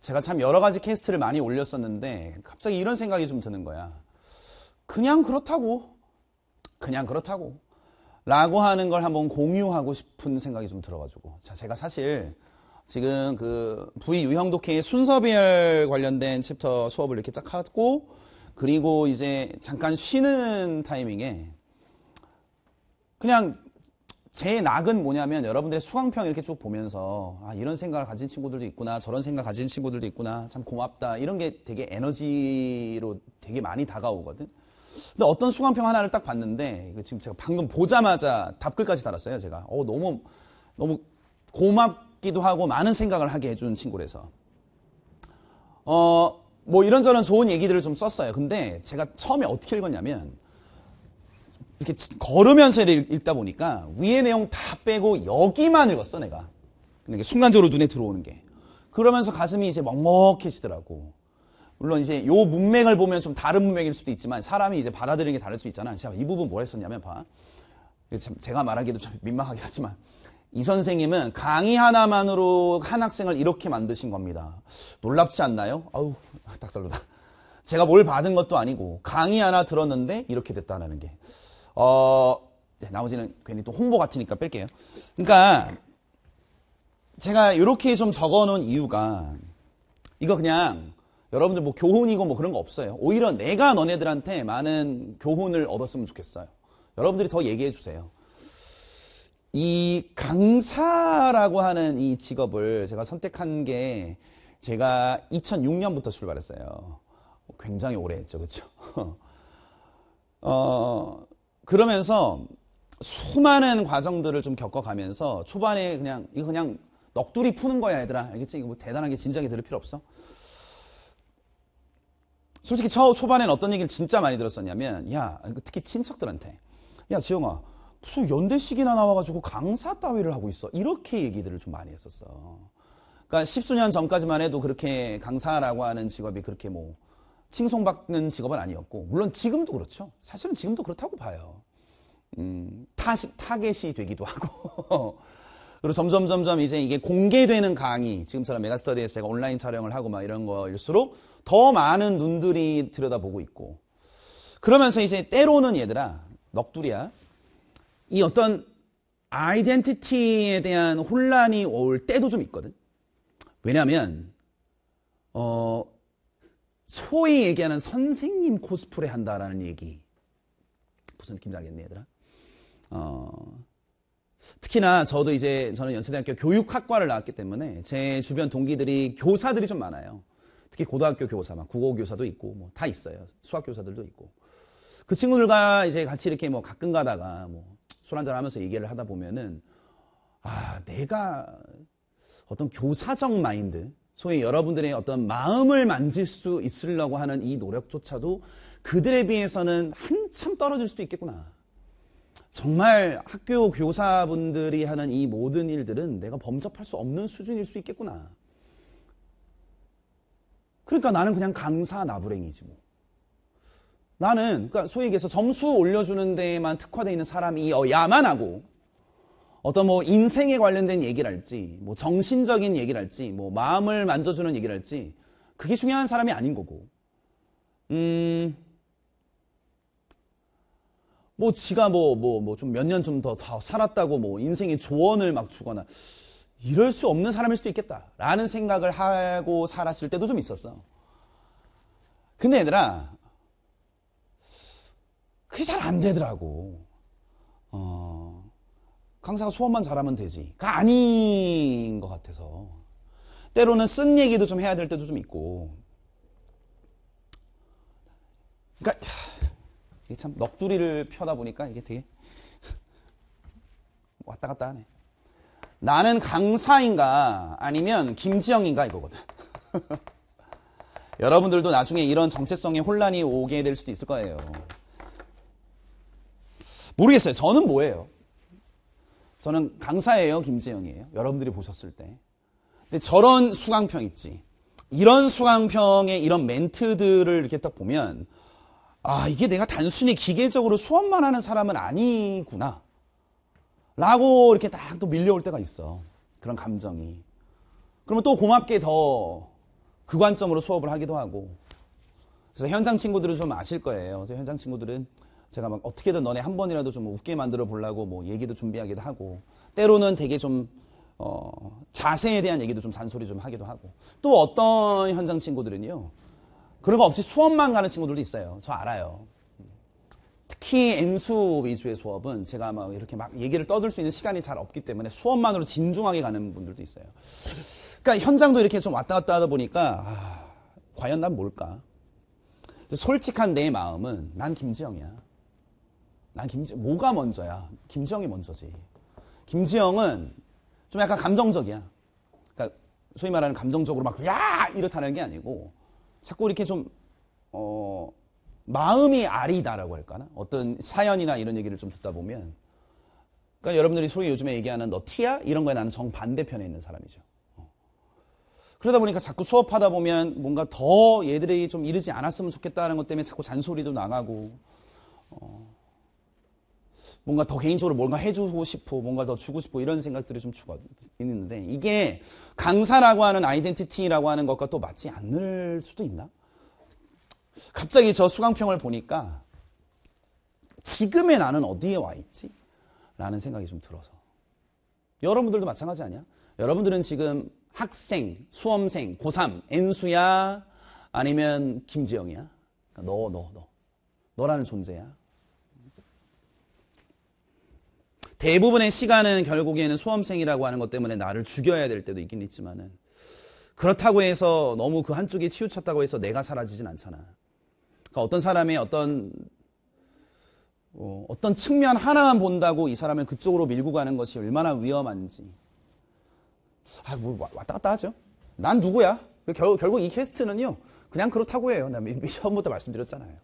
제가 참 여러 가지 캐스트를 많이 올렸었는데 갑자기 이런 생각이 좀 드는 거야. 그냥 그렇다고. 그냥 그렇다고. 라고 하는 걸 한번 공유하고 싶은 생각이 좀 들어가지고. 자, 제가 사실 지금 그 부위 유형 독해의 순서별 관련된 챕터 수업을 이렇게 딱 하고 그리고 이제 잠깐 쉬는 타이밍에 그냥 제 낙은 뭐냐면 여러분들의 수강평 이렇게 쭉 보면서 아 이런 생각을 가진 친구들도 있구나 저런 생각 가진 친구들도 있구나 참 고맙다 이런 게 되게 에너지로 되게 많이 다가오거든 근데 어떤 수강평 하나를 딱 봤는데 이거 지금 제가 방금 보자마자 답글까지 달았어요 제가 어 너무 너무 고맙기도 하고 많은 생각을 하게 해준 친구래서 어뭐 이런저런 좋은 얘기들을 좀 썼어요 근데 제가 처음에 어떻게 읽었냐면 이렇게 걸으면서 읽다 보니까 위의 내용 다 빼고 여기만 읽었어 내가. 그러니까 순간적으로 눈에 들어오는 게. 그러면서 가슴이 이제 먹먹해지더라고. 물론 이제 요 문맥을 보면 좀 다른 문맥일 수도 있지만 사람이 이제 받아들이는 게 다를 수 있잖아. 제가 이 부분 뭐 했었냐면 봐. 제가 말하기도 좀 민망하긴 하지만 이 선생님은 강의 하나만으로 한 학생을 이렇게 만드신 겁니다. 놀랍지 않나요? 아우 아, 닭살로다. 제가 뭘 받은 것도 아니고 강의 하나 들었는데 이렇게 됐다는 게. 어, 네, 나머지는 괜히 또 홍보 같으니까 뺄게요. 그러니까 제가 이렇게 좀 적어놓은 이유가 이거 그냥 여러분들 뭐 교훈이고 뭐 그런 거 없어요. 오히려 내가 너네들한테 많은 교훈을 얻었으면 좋겠어요. 여러분들이 더 얘기해 주세요. 이 강사라고 하는 이 직업을 제가 선택한 게 제가 2006년부터 출발했어요. 굉장히 오래 했죠. 그렇죠? 어, 그러면서 수많은 과정들을 좀 겪어가면서 초반에 그냥 이거 그냥 넋두리 푸는 거야 얘들아 알겠지? 이거 뭐 대단하게 진지하게 들을 필요 없어 솔직히 처음 초반엔 어떤 얘기를 진짜 많이 들었었냐면 야 그 특히 친척들한테 야 지영아 무슨 연대식이나 나와가지고 강사 따위를 하고 있어 이렇게 얘기들을 좀 많이 했었어 그러니까 십수년 전까지만 해도 그렇게 강사라고 하는 직업이 그렇게 뭐 칭송받는 직업은 아니었고 물론 지금도 그렇죠. 사실은 지금도 그렇다고 봐요. 음, 타식, 타겟이 되기도 하고 그리고 점점 점점 이제 이게 공개되는 강의 지금처럼 메가스터디에서 제가 온라인 촬영을 하고 막 이런 거일수록 더 많은 눈들이 들여다보고 있고 그러면서 이제 때로는 얘들아 넋두리야 이 어떤 아이덴티티에 대한 혼란이 올 때도 좀 있거든 왜냐하면 어 소위 얘기하는 선생님 코스프레 한다라는 얘기. 무슨 느낌인지 알겠네, 얘들아. 어, 특히나 저도 이제 저는 연세대학교 교육학과를 나왔기 때문에 제 주변 동기들이 교사들이 좀 많아요. 특히 고등학교 교사, 막 국어 교사도 있고 뭐 다 있어요. 수학 교사들도 있고. 그 친구들과 이제 같이 이렇게 뭐 가끔 가다가 뭐 술 한잔 하면서 얘기를 하다 보면은 아, 내가 어떤 교사적 마인드, 소위 여러분들의 어떤 마음을 만질 수 있으려고 하는 이 노력조차도 그들에 비해서는 한참 떨어질 수도 있겠구나. 정말 학교 교사분들이 하는 이 모든 일들은 내가 범접할 수 없는 수준일 수 있겠구나. 그러니까 나는 그냥 강사 나불행이지 뭐. 나는 그러니까 소위 얘기해서 점수 올려주는 데에만 특화되어 있는 사람이어야만 하고 어떤 뭐 인생에 관련된 얘기랄지, 뭐 정신적인 얘기랄지, 뭐 마음을 만져주는 얘기랄지, 그게 중요한 사람이 아닌 거고. 음, 뭐 지가 뭐, 뭐, 뭐좀 몇 년 좀더더 살았다고 뭐 인생의 조언을 막 주거나 이럴 수 없는 사람일 수도 있겠다라는 생각을 하고 살았을 때도 좀 있었어. 근데 얘들아, 그게 잘 안 되더라고. 어, 강사가 수업만 잘하면 되지가 아닌 것 같아서 때로는 쓴 얘기도 좀 해야 될 때도 좀 있고 그러니까 이게 참 넋두리를 펴다 보니까 이게 되게 왔다 갔다 하네 나는 강사인가 아니면 김지영인가 이거거든 여러분들도 나중에 이런 정체성의 혼란이 오게 될 수도 있을 거예요 모르겠어요 저는 뭐예요 저는 강사예요, 김재영이에요. 여러분들이 보셨을 때. 근데 저런 수강평 있지. 이런 수강평에 이런 멘트들을 이렇게 딱 보면 아, 이게 내가 단순히 기계적으로 수업만 하는 사람은 아니구나. 라고 이렇게 딱 또 밀려올 때가 있어. 그런 감정이. 그러면 또 고맙게 더 그 관점으로 수업을 하기도 하고. 그래서 현장 친구들은 좀 아실 거예요. 현장 친구들은 제가 막 어떻게든 너네 한 번이라도 좀 웃게 만들어 보려고 뭐 얘기도 준비하기도 하고 때로는 되게 좀 어, 자세에 대한 얘기도 좀 잔소리 좀 하기도 하고 또 어떤 현장 친구들은요 그런 거 없이 수업만 가는 친구들도 있어요 저 알아요 특히 N수 위주의 수업은 제가 막 이렇게 막 얘기를 떠들 수 있는 시간이 잘 없기 때문에 수업만으로 진중하게 가는 분들도 있어요 그러니까 현장도 이렇게 좀 왔다 갔다 하다 보니까 아, 과연 난 뭘까 솔직한 내 마음은 난 김지영이야 난 김지, 뭐가 먼저야? 김지영이 먼저지. 김지영은 좀 약간 감정적이야. 그러니까 소위 말하는 감정적으로 막, 야! 이렇다는 게 아니고, 자꾸 이렇게 좀, 어, 마음이 아리다라고 할까나? 어떤 사연이나 이런 얘기를 좀 듣다 보면, 그러니까 여러분들이 소위 요즘에 얘기하는 너 티야? 이런 거에 나는 정반대편에 있는 사람이죠. 어. 그러다 보니까 자꾸 수업하다 보면 뭔가 더 얘들이 좀 이르지 않았으면 좋겠다는 것 때문에 자꾸 잔소리도 나가고, 어. 뭔가 더 개인적으로 뭔가 해주고 싶어 뭔가 더 주고 싶어 이런 생각들이 좀 추가 있는데 이게 강사라고 하는 아이덴티티라고 하는 것과 또 맞지 않을 수도 있나? 갑자기 저 수강평을 보니까 지금의 나는 어디에 와 있지? 라는 생각이 좀 들어서 여러분들도 마찬가지 아니야? 여러분들은 지금 학생, 수험생, 고3, 엔수야? 아니면 김지영이야? 그러니까 너, 너, 너. 너라는 존재야. 대부분의 시간은 결국에는 수험생이라고 하는 것 때문에 나를 죽여야 될 때도 있긴 있지만은 그렇다고 해서 너무 그 한쪽에 치우쳤다고 해서 내가 사라지진 않잖아. 그러니까 어떤 사람의 어떤 어, 어떤 측면 하나만 본다고 이 사람을 그쪽으로 밀고 가는 것이 얼마나 위험한지. 아, 뭐 왔다 갔다 하죠. 난 누구야? 결, 결국 이 캐스트는요, 그냥 그렇다고 해요. 나 처음부터 말씀드렸잖아요.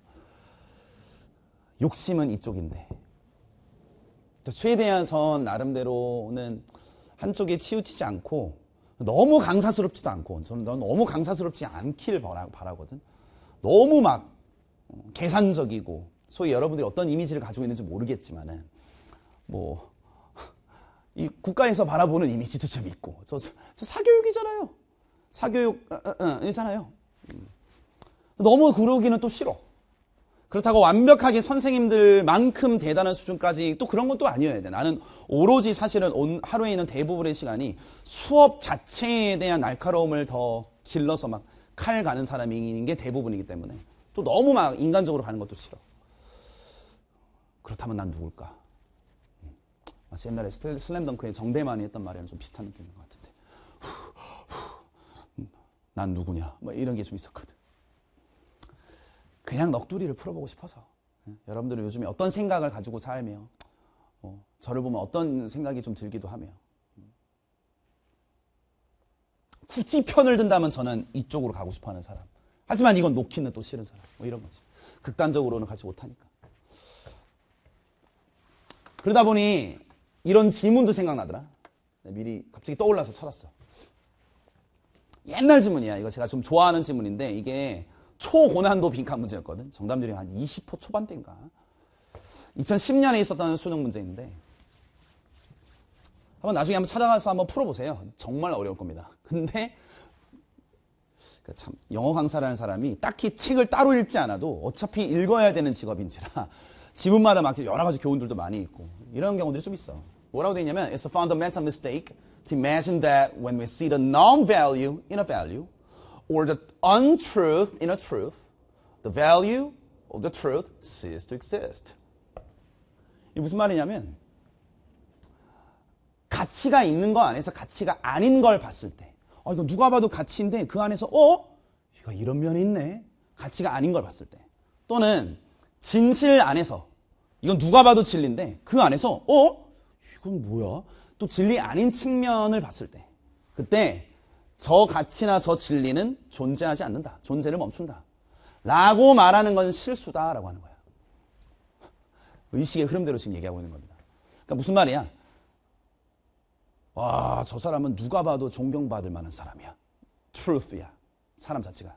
욕심은 이쪽인데. 최대한 전 나름대로는 한쪽에 치우치지 않고 너무 강사스럽지도 않고 저는 너무 강사스럽지 않길 바라거든. 너무 막 어, 계산적이고 소위 여러분들이 어떤 이미지를 가지고 있는지 모르겠지만은 뭐 이 국가에서 바라보는 이미지도 좀 있고 저, 저 사교육이잖아요. 사교육이잖아요. 어, 어, 음. 너무 그러기는 또 싫어. 그렇다고 완벽하게 선생님들만큼 대단한 수준까지 또 그런 것도 아니어야 돼. 나는 오로지 사실은 온, 하루에 있는 대부분의 시간이 수업 자체에 대한 날카로움을 더 길러서 막 칼 가는 사람인 게 대부분이기 때문에 또 너무 막 인간적으로 가는 것도 싫어. 그렇다면 난 누굴까? 마치 옛날에 슬램덩크의 정대만이 했던 말이랑 좀 비슷한 느낌인 것 같은데. 난 누구냐? 뭐 이런 게 좀 있었거든. 그냥 넋두리를 풀어보고 싶어서 예, 여러분들은 요즘에 어떤 생각을 가지고 살며 어, 저를 보면 어떤 생각이 좀 들기도 하며 음. 굳이 편을 든다면 저는 이쪽으로 가고 싶어하는 사람 하지만 이건 놓기는 또 싫은 사람 뭐 이런 거지 극단적으로는 가지 못하니까 그러다 보니 이런 질문도 생각나더라 네, 미리 갑자기 떠올라서 찾았어 옛날 질문이야 이거 제가 좀 좋아하는 질문인데 이게 초고난도 빈칸 문제였거든. 정답률이 한 20% 초반대인가. 2010년에 있었던 수능 문제인데 한번 나중에 한번 찾아가서 한번 풀어보세요. 정말 어려울 겁니다. 근데 그러니까 참 영어 강사라는 사람이 딱히 책을 따로 읽지 않아도 어차피 읽어야 되는 직업인지라 지문마다 막 여러 가지 교훈들도 많이 있고 이런 경우들이 좀 있어. 뭐라고 되어 있냐면 It's a fundamental mistake to imagine that when we see the non-value in a value or the untruth in a truth, the value of the truth ceases to exist. 이 무슨 말이냐면 가치가 있는 거 안에서 가치가 아닌 걸 봤을 때, 어, 이거 누가 봐도 가치인데 그 안에서 어? 이거 이런 면이 있네. 가치가 아닌 걸 봤을 때. 또는 진실 안에서 이건 누가 봐도 진리인데 그 안에서 어? 이건 뭐야? 또 진리 아닌 측면을 봤을 때. 그때 저 가치나 저 진리는 존재하지 않는다. 존재를 멈춘다. 라고 말하는 건 실수다라고 하는 거야. 의식의 흐름대로 지금 얘기하고 있는 겁니다. 그러니까 무슨 말이야? 와, 저 사람은 누가 봐도 존경받을 만한 사람이야. truth야. 사람 자체가.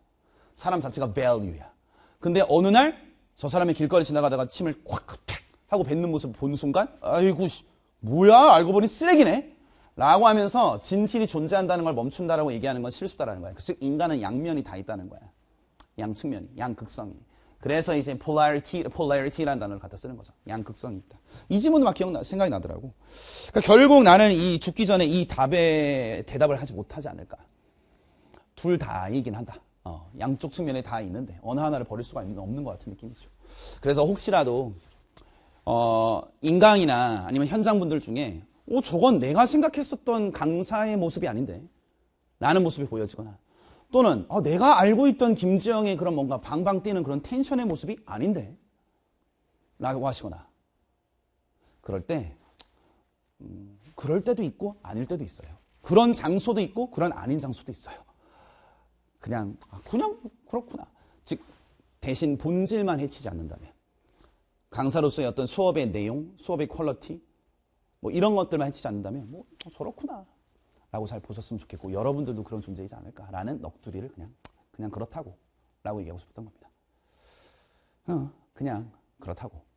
사람 자체가 value야. 근데 어느 날 저 사람이 길거리 지나가다가 침을 콱팍 하고 뱉는 모습 보는 순간 아이고 뭐야 알고 보니 쓰레기네. 라고 하면서 진실이 존재한다는 걸 멈춘다라고 얘기하는 건 실수다라는 거야. 즉 인간은 양면이 다 있다는 거야. 양측면이, 양극성이. 그래서 이제 polarity, polarity라는 단어를 갖다 쓰는 거죠. 양극성이 있다. 이 질문도 막 기억나, 생각이 나더라고. 그러니까 결국 나는 이 죽기 전에 이 답에 대답을 하지 못하지 않을까. 둘 다이긴 한다. 어, 양쪽 측면에 다 있는데 어느 하나를 버릴 수가 없는 것 같은 느낌이죠. 그래서 혹시라도 어, 인강이나 아니면 현장분들 중에 오, 저건 내가 생각했었던 강사의 모습이 아닌데. 라는 모습이 보여지거나. 또는, 어, 내가 알고 있던 김지영의 그런 뭔가 방방 뛰는 그런 텐션의 모습이 아닌데. 라고 하시거나. 그럴 때, 음, 그럴 때도 있고, 아닐 때도 있어요. 그런 장소도 있고, 그런 아닌 장소도 있어요. 그냥, 아, 그냥, 그렇구나. 즉, 대신 본질만 해치지 않는다면. 강사로서의 어떤 수업의 내용, 수업의 퀄러티, 뭐 이런 것들만 해치지 않는다면 뭐 어, 저렇구나 라고 잘 보셨으면 좋겠고 여러분들도 그런 존재이지 않을까라는 넋두리를 그냥 그냥 그렇다고 라고 얘기하고 싶었던 겁니다. 어, 그냥 그렇다고